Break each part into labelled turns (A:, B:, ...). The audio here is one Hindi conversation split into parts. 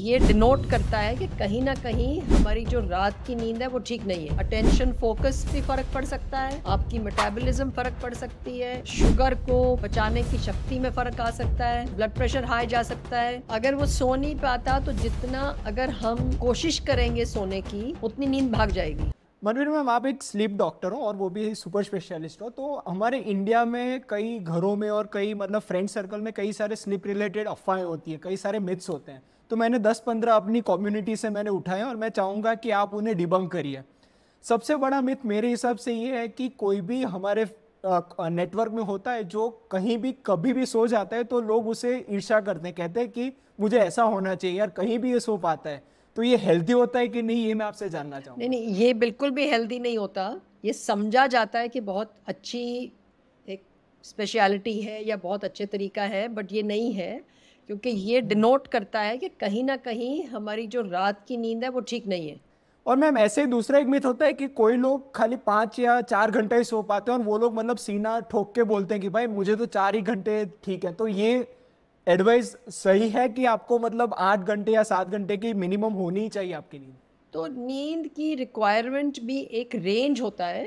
A: ये डिनोट करता है कि कहीं ना कहीं हमारी जो रात की नींद है वो ठीक नहीं है अटेंशन फोकस भी फर्क पड़ सकता है आपकी मेटाबॉलिज्म फर्क पड़ सकती है शुगर को बचाने की शक्ति में फर्क आ सकता है ब्लड प्रेशर हाई जा सकता है अगर वो सो नहीं पाता तो जितना अगर हम कोशिश करेंगे सोने की उतनी नींद भाग जाएगी
B: मनवीर मैम आप एक स्लीप डॉक्टर हो और वो भी सुपर स्पेशलिस्ट हो तो हमारे इंडिया में कई घरों में और कई मतलब फ्रेंड सर्कल में कई सारे स्लीप रिलेटेड अफवाहें होती है कई सारे मिथ्स होते हैं तो मैंने 10-15 अपनी कम्युनिटी से मैंने उठाए और मैं चाहूँगा कि आप उन्हें डिबंक करिए सबसे बड़ा मिथ मेरे हिसाब से ये है कि कोई भी हमारे नेटवर्क में होता है जो कहीं भी कभी भी सो जाता है तो लोग उसे ईर्षा करते हैं कहते हैं कि मुझे ऐसा होना चाहिए यार कहीं भी ये सो पाता है तो ये हेल्दी होता है कि नहीं ये मैं आपसे जानना चाहूँगा नहीं
A: नहीं ये बिल्कुल भी हेल्दी नहीं होता ये समझा जाता है कि बहुत अच्छी एक स्पेशलिटी है या बहुत अच्छे तरीका है बट ये नहीं है क्योंकि ये डिनोट करता है कि कहीं ना कहीं हमारी जो रात की नींद है वो ठीक नहीं है
B: और मैम ऐसे ही दूसरा एक मिथ होता है कि कोई लोग खाली पाँच या चार घंटे ही सो पाते हैं और वो लोग मतलब सीना ठोक के बोलते हैं कि भाई मुझे तो चार ही घंटे ठीक है तो ये एडवाइस सही है कि आपको मतलब आठ घंटे या सात घंटे की मिनिमम होनी ही चाहिए आपकी नींद
A: तो नींद की रिक्वायरमेंट भी एक रेंज होता है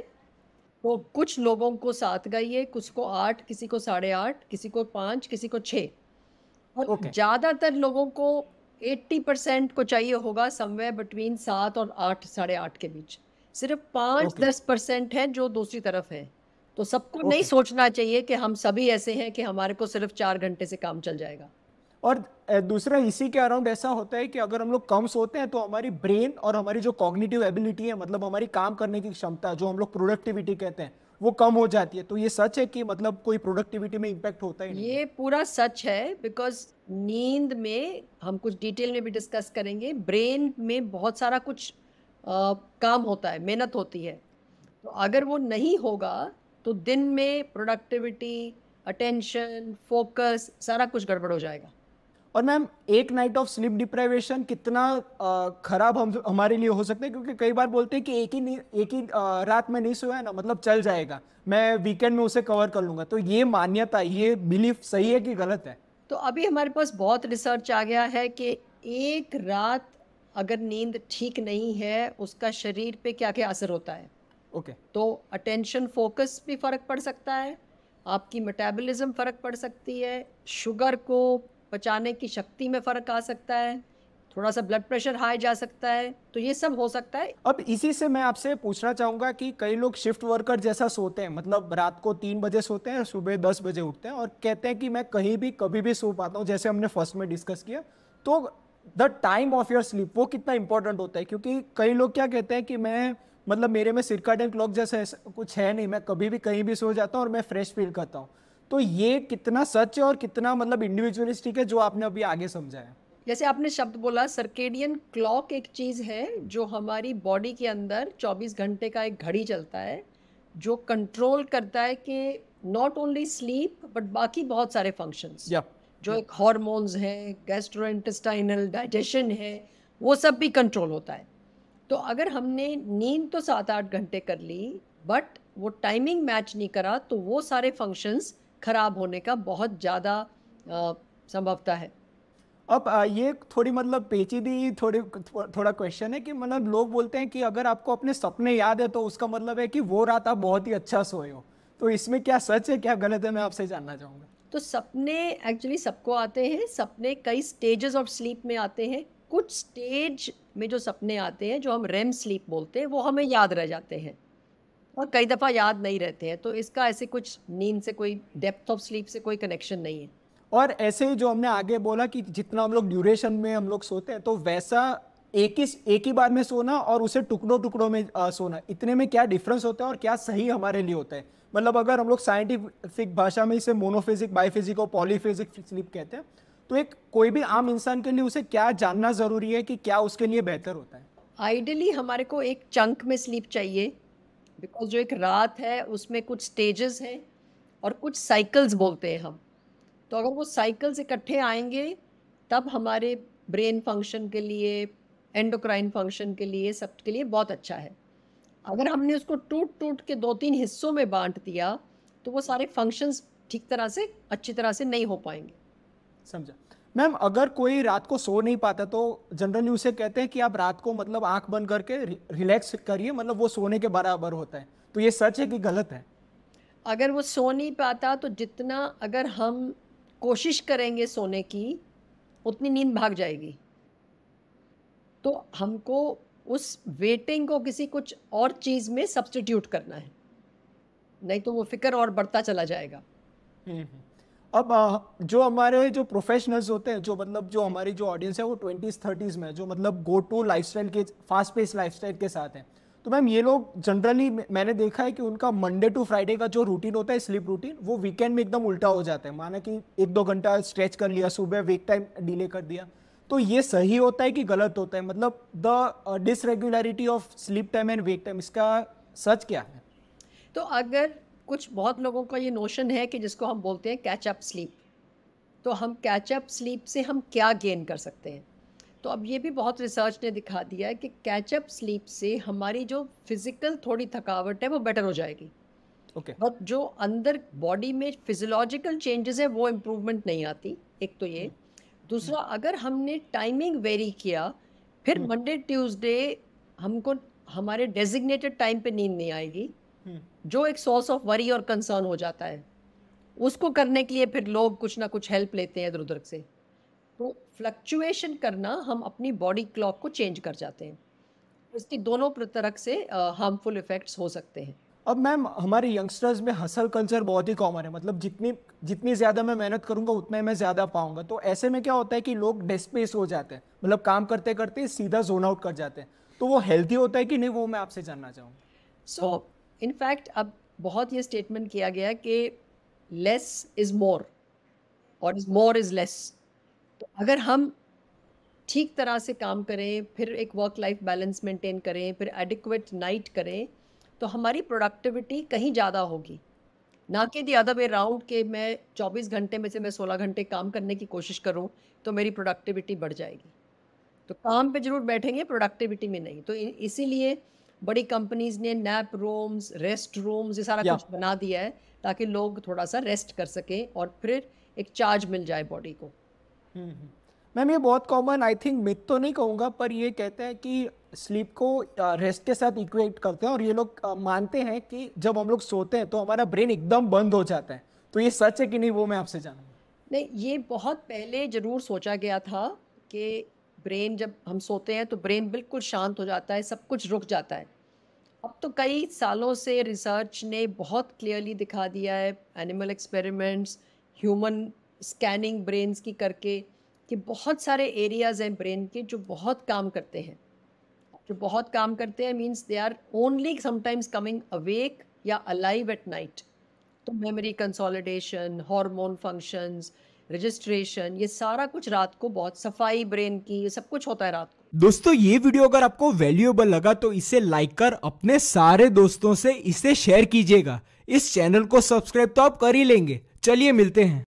A: तो कुछ लोगों को सात गई है कुछ को आठ किसी को साढ़े आठ किसी को पाँच किसी को छः और okay. ज़्यादातर लोगों को 80 परसेंट को चाहिए होगा समवे बिटवीन सात और आठ साढ़े आठ के बीच सिर्फ पाँच okay. दस परसेंट है जो दूसरी तरफ है तो सबको okay. नहीं सोचना चाहिए कि हम सभी ऐसे हैं कि हमारे को सिर्फ चार घंटे से काम चल जाएगा
B: और दूसरा इसी के अराउंड ऐसा होता है कि अगर हम लोग कम सोते हैं तो हमारी ब्रेन और हमारी जो कॉग्निटिव एबिलिटी है मतलब हमारी काम करने की क्षमता जो हम लोग प्रोडक्टिविटी कहते हैं वो कम हो जाती है तो ये सच है कि मतलब कोई प्रोडक्टिविटी में इम्पैक्ट होता ही नहीं
A: ये पूरा सच है बिकॉज नींद में हम कुछ डिटेल में भी डिस्कस करेंगे ब्रेन में बहुत सारा कुछ आ, काम होता है मेहनत होती है तो अगर वो नहीं होगा तो दिन में प्रोडक्टिविटी अटेंशन फोकस सारा कुछ गड़बड़ हो जाएगा
B: और मैम एक नाइट ऑफ स्लीप डिप्राइवेशन कितना खराब हम हमारे लिए हो सकता है क्योंकि कई बार बोलते हैं कि एक ही एक ही रात में नहीं सोया ना मतलब चल जाएगा मैं वीकेंड में उसे कवर कर लूँगा तो ये मान्यता ये बिलीफ सही है कि गलत है
A: तो अभी हमारे पास बहुत रिसर्च आ गया है कि एक रात अगर नींद ठीक नहीं है उसका शरीर पे क्या क्या असर होता है ओके okay. तो अटेंशन फोकस भी फ़र्क पड़ सकता है आपकी मेटाबॉलिज्म फ़र्क पड़ सकती है शुगर को बचाने की शक्ति में फ़र्क आ सकता है थोड़ा सा ब्लड प्रेशर हाई जा सकता है तो ये सब हो सकता है
B: अब इसी से मैं आपसे पूछना चाहूंगा कि कई लोग शिफ्ट वर्कर जैसा सोते हैं मतलब रात को तीन बजे सोते हैं सुबह दस बजे उठते हैं और कहते हैं कि मैं कहीं भी कभी भी सो पाता हूँ जैसे हमने फर्स्ट में डिस्कस किया तो the time of your sleep वो कितना इंपॉर्टेंट होता है क्योंकि कई लोग क्या कहते हैं कि मैं मतलब मेरे में सिरका क्लॉक जैसा कुछ है नहीं मैं कभी भी कहीं भी सो जाता हूँ और मैं फ्रेश फील करता हूँ तो ये कितना सच है और कितना मतलब इंडिविजुअलिस्टिक है जो आपने अभी आगे समझाया जैसे आपने शब्द बोला
A: सर्केडियन क्लॉक एक चीज़ है जो हमारी बॉडी के अंदर 24 घंटे का एक घड़ी चलता है जो कंट्रोल करता है कि नॉट ओनली स्लीप बट बाकी बहुत सारे फंक्शंस yeah. जो एक हॉर्मोन्स हैं गैस्ट्रोइंटेस्टाइनल डाइजेशन है वो सब भी कंट्रोल होता है तो अगर हमने नींद तो सात आठ घंटे कर ली बट वो टाइमिंग मैच नहीं करा तो वो सारे फंक्शंस ख़राब होने का बहुत ज़्यादा संभवता है
B: अब ये थोड़ी मतलब पेचीदी थोड़ी थोड़ा क्वेश्चन है कि मतलब लोग बोलते हैं कि अगर आपको अपने सपने याद है तो उसका मतलब है कि वो रात आप बहुत ही अच्छा सोए हो तो इसमें क्या सच है क्या गलत है मैं आपसे जानना चाहूँगा
A: तो सपने एक्चुअली सबको आते हैं सपने कई स्टेजेस ऑफ स्लीप में आते हैं कुछ स्टेज में जो सपने आते हैं जो हम रेम स्लीप बोलते हैं वो हमें याद रह जाते हैं और कई दफ़ा याद नहीं रहते हैं तो इसका ऐसे कुछ नींद से कोई डेप्थ ऑफ स्लीप से कोई कनेक्शन नहीं है
B: और ऐसे ही जो हमने आगे बोला कि जितना हम लोग ड्यूरेशन में हम लोग सोते हैं तो वैसा एक ही एक ही बार में सोना और उसे टुकड़ों टुकड़ों में आ, सोना इतने में क्या डिफरेंस होता है और क्या सही हमारे लिए होता है मतलब अगर हम लोग साइंटिफिक भाषा में इसे मोनोफिजिक बाईफिजिक और पॉलीफिजिक स्लीप कहते हैं तो एक कोई भी आम इंसान के लिए उसे क्या जानना ज़रूरी है कि क्या उसके लिए बेहतर होता है
A: आइडियली हमारे को एक चंक में स्लीप चाहिए बिकॉज जो एक रात है उसमें कुछ स्टेजेस हैं और कुछ साइकिल्स बोलते हैं हम तो अगर वो साइकिल्स इकट्ठे आएंगे तब हमारे ब्रेन फंक्शन के लिए एंडोक्राइन फंक्शन के लिए सब के लिए बहुत अच्छा है अगर हमने उसको टूट टूट के दो तीन हिस्सों में बांट दिया तो वो सारे फंक्शंस ठीक तरह से अच्छी तरह से नहीं हो पाएंगे समझा
B: मैम अगर कोई रात को सो नहीं पाता तो जनरली उसे कहते हैं कि आप रात को मतलब आंख बंद करके रिलैक्स करिए मतलब वो सोने के बराबर होता है तो ये सच है कि गलत है
A: अगर वो सो नहीं पाता तो जितना अगर हम कोशिश करेंगे सोने की उतनी नींद भाग जाएगी तो हमको उस वेटिंग को किसी कुछ और चीज़ में सब्सटीट्यूट करना है नहीं तो वो फिक्र और बढ़ता चला जाएगा
B: हम्म, हम्म। अब जो हमारे जो प्रोफेशनल्स होते हैं जो मतलब जो हमारी जो ऑडियंस है वो ट्वेंटीज़ थर्टीज़ में जो मतलब गो टू लाइफ के फास्ट पेस लाइफ के साथ हैं तो मैम ये लोग जनरली मैंने देखा है कि उनका मंडे टू फ्राइडे का जो रूटीन होता है स्लीप रूटीन वो वीकेंड में एकदम उल्टा हो जाता है माना कि एक दो घंटा स्ट्रेच कर लिया सुबह वेक टाइम डिले कर दिया तो ये सही होता है कि गलत होता है मतलब the disregularity of sleep time and wake time इसका सच क्या है
A: तो अगर कुछ बहुत लोगों का ये नोशन है कि जिसको हम बोलते हैं कैच अप स्लीप तो हम कैच अप स्लीप से हम क्या गेन कर सकते हैं तो अब ये भी बहुत रिसर्च ने दिखा दिया है कि कैच अप स्लीप से हमारी जो फिज़िकल थोड़ी थकावट है वो बेटर हो जाएगी ओके okay. बट जो अंदर बॉडी में फिजोलॉजिकल चेंजेस है वो इम्प्रूवमेंट नहीं आती एक तो ये hmm. दूसरा hmm. अगर हमने टाइमिंग वेरी किया फिर मंडे hmm. ट्यूसडे हमको हमारे डेजिग्नेटेड टाइम पे नींद नहीं आएगी जो एक सोर्स ऑफ वरी और कंसर्न हो जाता है उसको करने के लिए फिर लोग कुछ ना कुछ हेल्प लेते हैं इधर उधर से तो फ्लक्चुएशन करना हम अपनी बॉडी क्लॉक को चेंज कर जाते हैं इसकी दोनों तरह से हार्मफुल इफ़ेक्ट्स हो
B: सकते हैं अब मैम हमारे यंगस्टर्स में हसल कल्चर बहुत ही कॉमन है मतलब जितनी जितनी ज़्यादा मैं मेहनत करूँगा उतना ही मैं ज़्यादा पाऊँगा तो ऐसे में क्या होता है कि लोग डेस्पेस हो जाते हैं मतलब काम करते करते सीधा जोन आउट कर जाते हैं तो वो हेल्थी होता है कि नहीं वो मैं आपसे जानना चाहूँगा सो
A: so, इनफैक्ट अब बहुत ये स्टेटमेंट किया गया कि लेस इज़ मोर और इज़ मोर इज़ लेस तो अगर हम ठीक तरह से काम करें फिर एक वर्क लाइफ बैलेंस मेंटेन करें फिर एडिक्वेट नाइट करें तो हमारी प्रोडक्टिविटी कहीं ज़्यादा होगी ना कि दी अदर वे राउंड के मैं 24 घंटे में से मैं 16 घंटे काम करने की कोशिश करूं तो मेरी प्रोडक्टिविटी बढ़ जाएगी तो काम पे जरूर बैठेंगे प्रोडक्टिविटी में नहीं तो इसीलिए बड़ी कंपनीज ने नैप रूम्स रेस्ट रूम्स ये सारा कुछ बना दिया है ताकि लोग थोड़ा सा रेस्ट कर सकें और फिर एक चार्ज मिल जाए बॉडी को हम्म,
B: हम्म। मैम ये बहुत कॉमन आई थिंक मिथ तो नहीं कहूँगा पर ये कहते हैं कि स्लीप को रेस्ट के साथ इक्वेट करते हैं और ये लोग मानते हैं कि जब हम लोग सोते हैं तो हमारा ब्रेन एकदम बंद हो जाता है तो ये सच है कि नहीं वो मैं आपसे जानूंगा
A: नहीं ये बहुत पहले ज़रूर सोचा गया था कि ब्रेन जब हम सोते हैं तो ब्रेन बिल्कुल शांत हो जाता है सब कुछ रुक जाता है अब तो कई सालों से रिसर्च ने बहुत क्लियरली दिखा दिया है animal experiments human scanning brains की करके कि बहुत सारे एरियाज हैं ब्रेन के जो बहुत काम करते हैं जो बहुत काम करते हैं means they are only sometimes coming awake या अलाइव एट नाइट तो memory consolidation hormone functions registration ये सारा कुछ रात को बहुत सफाई ब्रेन की ये सब कुछ होता है रात
B: को दोस्तों ये वीडियो अगर आपको वैल्यूएबल लगा तो इसे लाइक कर अपने सारे दोस्तों से इसे शेयर कीजिएगा इस चैनल को सब्सक्राइब तो आप कर ही लेंगे चलिए मिलते हैं